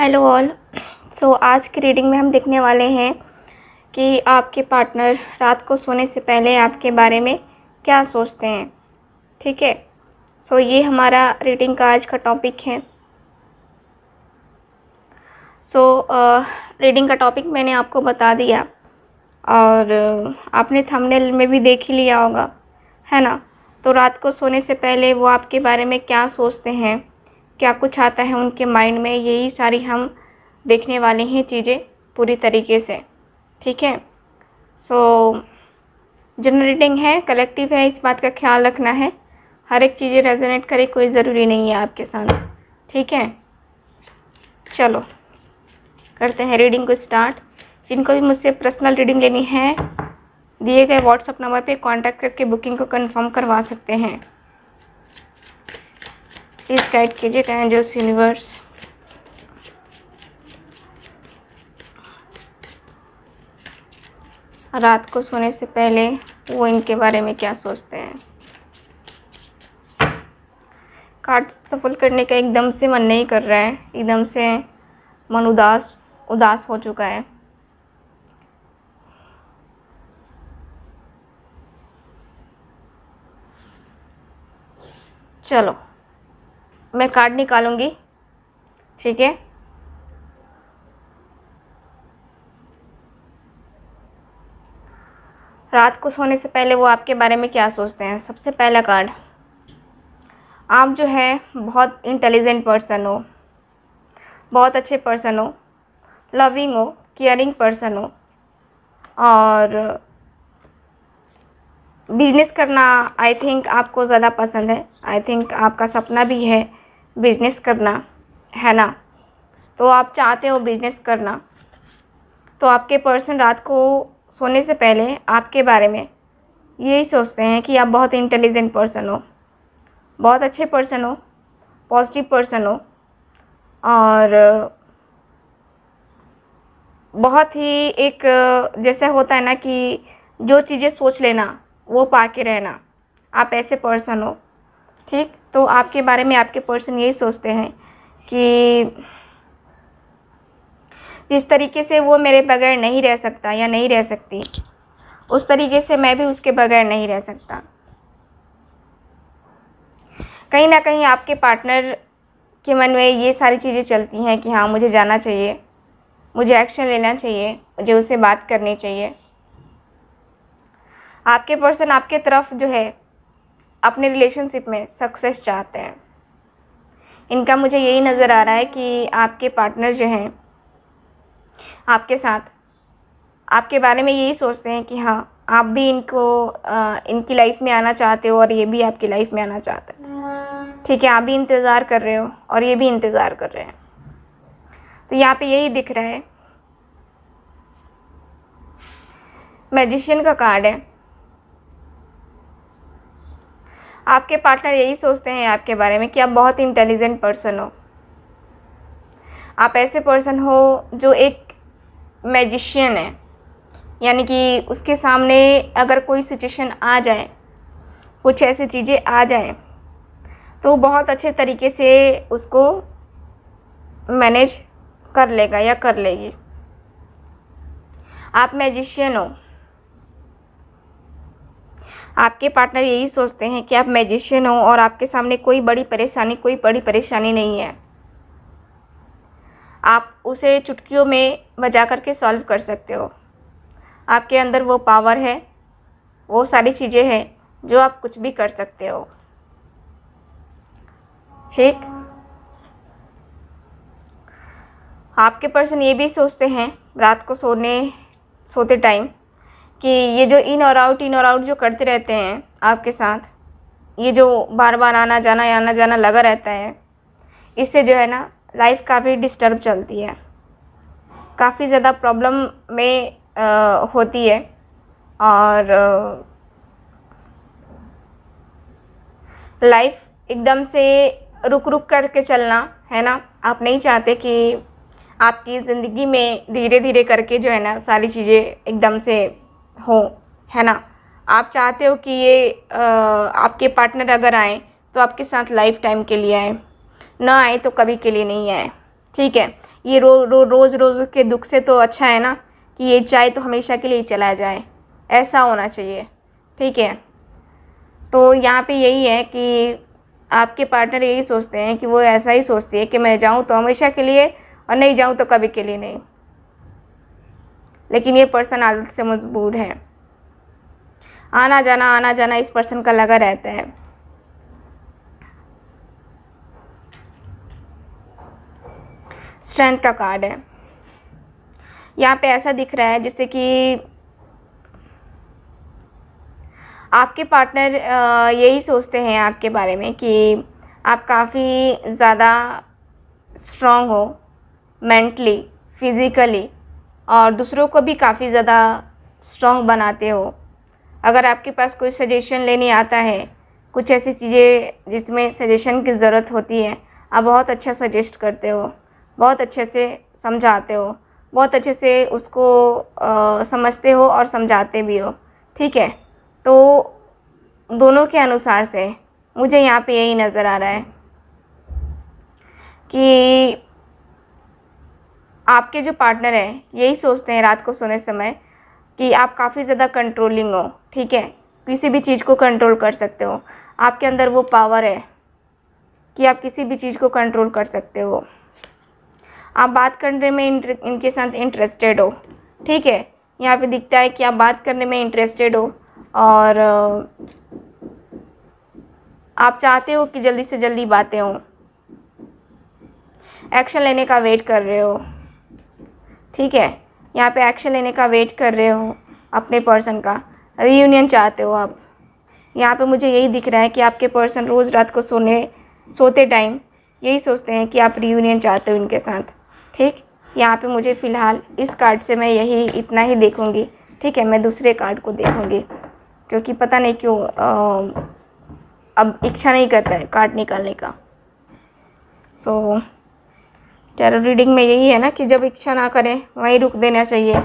hello all so आज की reading में हम देखने वाले हैं कि आपके पार्टनर रात को सोने से पहले आपके बारे में क्या सोचते हैं ठीक है सो so, ये हमारा रीडिंग का आज का टॉपिक है सो so, रीडिंग का टॉपिक मैंने आपको बता दिया और आपने थंबनेल में भी देख ही लिया होगा है ना तो रात को सोने से पहले वो आपके बारे में क्या सोचते हैं क्या कुछ आता है उनके माइंड में यही सारी हम देखने वाले हैं चीज़ें पूरी तरीके से ठीक है सो जनरल रीडिंग है कलेक्टिव है इस बात का ख्याल रखना है हर एक चीज़ें रेजोनेट करे कोई ज़रूरी नहीं है आपके साथ ठीक है चलो करते हैं रीडिंग को स्टार्ट जिनको भी मुझसे पर्सनल रीडिंग लेनी है दिए गए व्हाट्सअप नंबर पे कांटेक्ट करके बुकिंग को कंफर्म करवा सकते हैं प्लीज़ गाइड कीजिए एंजल्स यूनिवर्स रात को सोने से पहले वो इनके बारे में क्या सोचते हैं कार्ड सफल करने का एकदम से मन नहीं कर रहा है एकदम से मन उदास उदास हो चुका है चलो मैं कार्ड निकालूंगी ठीक है रात को सोने से पहले वो आपके बारे में क्या सोचते हैं सबसे पहला कार्ड आप जो है बहुत इंटेलिजेंट पर्सन हो बहुत अच्छे पर्सन हो लविंग हो केयरिंग पर्सन हो और बिजनेस करना आई थिंक आपको ज़्यादा पसंद है आई थिंक आपका सपना भी है बिजनेस करना है ना तो आप चाहते हो बिजनेस करना तो आपके पर्सन रात को सोने से पहले आपके बारे में यही सोचते हैं कि आप बहुत इंटेलिजेंट पर्सन हो बहुत अच्छे पर्सन हो पॉजिटिव पर्सन हो और बहुत ही एक जैसे होता है ना कि जो चीज़ें सोच लेना वो पा के रहना आप ऐसे पर्सन हो ठीक तो आपके बारे में आपके पर्सन यही सोचते हैं कि जिस तरीके से वो मेरे बगैर नहीं रह सकता या नहीं रह सकती उस तरीके से मैं भी उसके बगैर नहीं रह सकता कहीं ना कहीं आपके पार्टनर के मन में ये सारी चीज़ें चलती हैं कि हाँ मुझे जाना चाहिए मुझे एक्शन लेना चाहिए मुझे उससे बात करनी चाहिए आपके पर्सन आपके तरफ जो है अपने रिलेशनशिप में सक्सेस चाहते हैं इनका मुझे यही नज़र आ रहा है कि आपके पार्टनर जो हैं आपके साथ आपके बारे में यही सोचते हैं कि हाँ आप भी इनको आ, इनकी लाइफ में आना चाहते हो और ये भी आपकी लाइफ में आना चाहते हैं ठीक है आप भी इंतज़ार कर रहे हो और ये भी इंतज़ार कर रहे हैं तो यहाँ पे यही दिख रहा है मैजिशियन का कार्ड है आपके पार्टनर यही सोचते हैं आपके बारे में कि आप बहुत इंटेलिजेंट पर्सन हो आप ऐसे पर्सन हो जो एक मैजिशियन है यानी कि उसके सामने अगर कोई सिचुएशन आ जाए कुछ ऐसी चीज़ें आ जाएं तो बहुत अच्छे तरीके से उसको मैनेज कर लेगा या कर लेगी आप मैजिशियन हो आपके पार्टनर यही सोचते हैं कि आप मैजिशियन हो और आपके सामने कोई बड़ी परेशानी कोई बड़ी परेशानी नहीं है आप उसे चुटकियों में बजा करके सॉल्व कर सकते हो आपके अंदर वो पावर है वो सारी चीज़ें हैं जो आप कुछ भी कर सकते हो ठीक आपके पर्सन ये भी सोचते हैं रात को सोने सोते टाइम कि ये जो इन और आउट इन और आउट जो करते रहते हैं आपके साथ ये जो बार बार आना जाना आना जाना लगा रहता है इससे जो है ना लाइफ काफ़ी डिस्टर्ब चलती है काफ़ी ज़्यादा प्रॉब्लम में आ, होती है और लाइफ एकदम से रुक रुक करके चलना है ना आप नहीं चाहते कि आपकी ज़िंदगी में धीरे धीरे करके जो है ना सारी चीज़ें एकदम से हो है ना आप चाहते हो कि ये आ, आपके पार्टनर अगर आए तो आपके साथ लाइफ टाइम के लिए आए ना आए तो कभी के लिए नहीं आए ठीक है ये रो, रो रोज़ रोज़ के दुख से तो अच्छा है ना कि ये चाय तो हमेशा के लिए चला जाए ऐसा होना चाहिए ठीक है तो यहाँ पे यही है कि आपके पार्टनर यही सोचते हैं कि वो ऐसा ही सोचती है कि मैं जाऊँ तो हमेशा के लिए और नहीं जाऊँ तो कभी के लिए नहीं लेकिन ये पर्सन आदत से मजबूर है आना जाना आना जाना इस पर्सन का लगा रहता है स्ट्रेंथ का कार्ड है यहाँ पे ऐसा दिख रहा है जैसे कि आपके पार्टनर यही सोचते हैं आपके बारे में कि आप काफ़ी ज़्यादा स्ट्रॉन्ग हो मेंटली फिज़िकली और दूसरों को भी काफ़ी ज़्यादा स्ट्रॉन्ग बनाते हो अगर आपके पास कोई सजेशन लेने आता है कुछ ऐसी चीज़ें जिसमें सजेशन की ज़रूरत होती है आप बहुत अच्छा सजेस्ट करते हो बहुत अच्छे से समझाते हो बहुत अच्छे से उसको आ, समझते हो और समझाते भी हो ठीक है तो दोनों के अनुसार से मुझे यहाँ पे यही नज़र आ रहा है कि आपके जो पार्टनर हैं यही सोचते हैं रात को सोने समय कि आप काफ़ी ज़्यादा कंट्रोलिंग हो ठीक है किसी भी चीज़ को कंट्रोल कर सकते हो आपके अंदर वो पावर है कि आप किसी भी चीज़ को कंट्रोल कर सकते हो आप बात करने में इनके साथ इंटरेस्टेड हो ठीक है यहाँ पे दिखता है कि आप बात करने में इंटरेस्टेड हो और आप चाहते हो कि जल्दी से जल्दी बातें हों एक्शन लेने का वेट कर रहे हो ठीक है यहाँ पे एक्शन लेने का वेट कर रहे हो अपने पर्सन का रीयूनियन चाहते हो आप यहाँ पे मुझे यही दिख रहा है कि आपके पर्सन रोज़ रात को सोने सोते टाइम यही सोचते हैं कि आप रीयूनियन चाहते हो इनके साथ ठीक यहाँ पे मुझे फ़िलहाल इस कार्ड से मैं यही इतना ही देखूँगी ठीक है मैं दूसरे कार्ड को देखूँगी क्योंकि पता नहीं क्यों आ, अब इच्छा नहीं कर रहा है कार्ड निकालने का सो so, टैरो रीडिंग में यही है ना कि जब इच्छा ना करें वहीं रुक देना चाहिए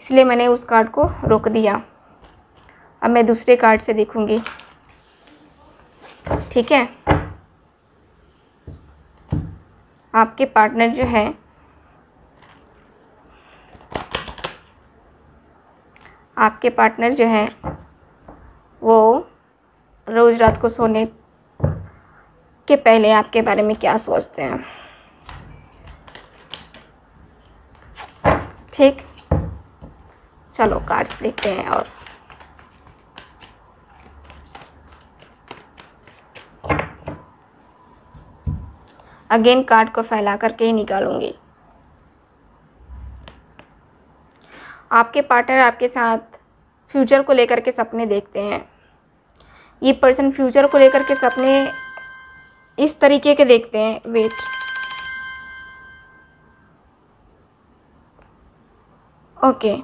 इसलिए मैंने उस कार्ड को रोक दिया अब मैं दूसरे कार्ड से देखूंगी ठीक है आपके पार्टनर जो हैं आपके पार्टनर जो हैं वो रोज़ रात को सोने के पहले आपके बारे में क्या सोचते हैं ठीक चलो कार्ड्स देखते हैं और अगेन कार्ड को फैला करके ही निकालूंगी आपके पार्टनर आपके साथ फ्यूचर को लेकर के सपने देखते हैं ये पर्सन फ्यूचर को लेकर के सपने इस तरीके के देखते हैं वेट ओके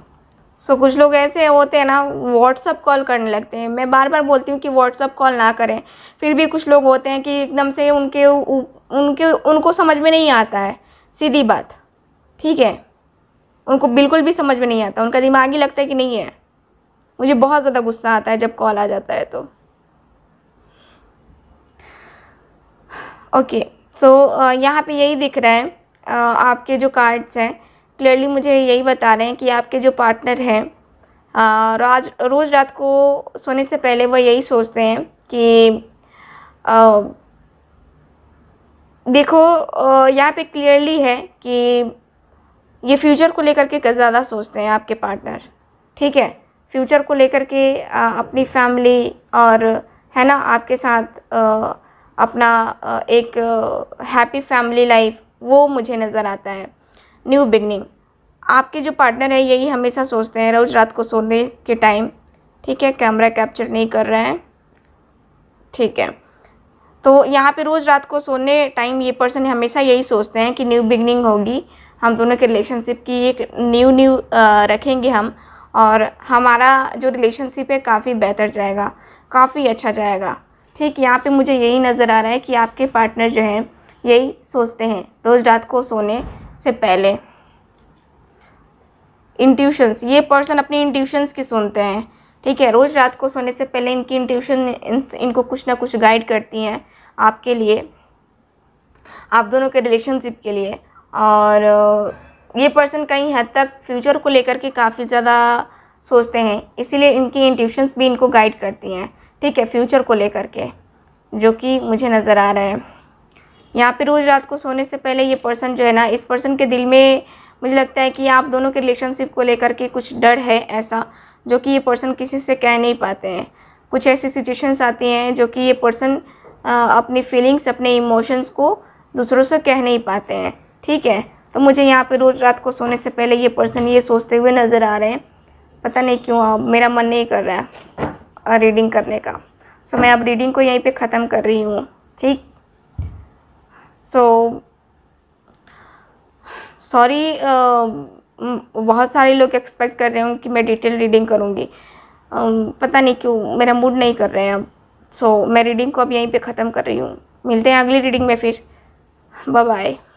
सो कुछ लोग ऐसे होते हैं ना व्हाट्सअप कॉल करने लगते हैं मैं बार बार बोलती हूँ कि व्हाट्सअप कॉल ना करें फिर भी कुछ लोग होते हैं कि एकदम से उनके उ, उनके उनको समझ में नहीं आता है सीधी बात ठीक है उनको बिल्कुल भी समझ में नहीं आता उनका दिमाग ही लगता है कि नहीं है मुझे बहुत ज़्यादा गुस्सा आता है जब कॉल आ जाता है तो ओके सो यहाँ पे यही दिख रहा है आपके जो कार्ड्स हैं क्लियरली मुझे यही बता रहे हैं कि आपके जो पार्टनर हैं राज रोज़ रात को सोने से पहले वह यही सोचते हैं कि आ, देखो यहाँ पे क्लियरली है कि ये फ्यूचर को लेकर के ज़्यादा सोचते हैं आपके पार्टनर ठीक है फ्यूचर को लेकर के आ, अपनी फैमिली और है ना आपके साथ आ, अपना एक हैप्पी फैमिली लाइफ वो मुझे नज़र आता है न्यू बिगनिंग आपके जो पार्टनर है यही हमेशा सोचते हैं रोज़ रात को सोने के टाइम ठीक है कैमरा कैप्चर नहीं कर रहे हैं ठीक है तो यहाँ पे रोज़ रात को सोने टाइम ये पर्सन हमेशा यही सोचते हैं कि न्यू बिगनिंग होगी हम दोनों के रिलेशनशिप की एक न्यू न्यू रखेंगे हम और हमारा जो रिलेशनशिप है काफ़ी बेहतर जाएगा काफ़ी अच्छा जाएगा ठीक यहाँ पे मुझे यही नज़र आ रहा है कि आपके पार्टनर जो हैं यही सोचते हैं रोज़ रात को सोने से पहले इंट्यूशंस ये पर्सन अपनी इंट्यूशंस की सुनते हैं ठीक है रोज़ रात को सोने से पहले इनकी इंट्यूशन इन, इनको कुछ ना कुछ गाइड करती हैं आपके लिए आप दोनों के रिलेशनशिप के लिए और ये पर्सन कहीं हद तक फ्यूचर को लेकर के काफ़ी ज़्यादा सोचते हैं इसीलिए इनकी इंट्यूशंस भी इनको गाइड करती हैं ठीक है फ्यूचर को लेकर के जो कि मुझे नज़र आ रहा है यहाँ पे रोज़ रात को सोने से पहले ये पर्सन जो है ना इस पर्सन के दिल में मुझे लगता है कि आप दोनों के रिलेशनशिप को लेकर के कुछ डर है ऐसा जो कि ये पर्सन किसी से कह नहीं पाते हैं कुछ ऐसी सिचुएशंस आती हैं जो कि ये पर्सन अपनी फीलिंग्स अपने इमोशंस को दूसरों से कह नहीं पाते हैं ठीक है तो मुझे यहाँ पर रोज़ रात को सोने से पहले ये पर्सन ये सोचते हुए नज़र आ रहे हैं पता नहीं क्यों अब मेरा मन नहीं कर रहा है रीडिंग करने का सो मैं अब रीडिंग को यहीं पे ख़त्म कर रही हूँ ठीक सो सॉरी uh, बहुत सारे लोग एक्सपेक्ट कर रहे हूँ कि मैं डिटेल रीडिंग करूँगी पता नहीं क्यों मेरा मूड नहीं कर रहे हैं अब सो so, मैं रीडिंग को अब यहीं पे ख़त्म कर रही हूँ मिलते हैं अगली रीडिंग में फिर बाय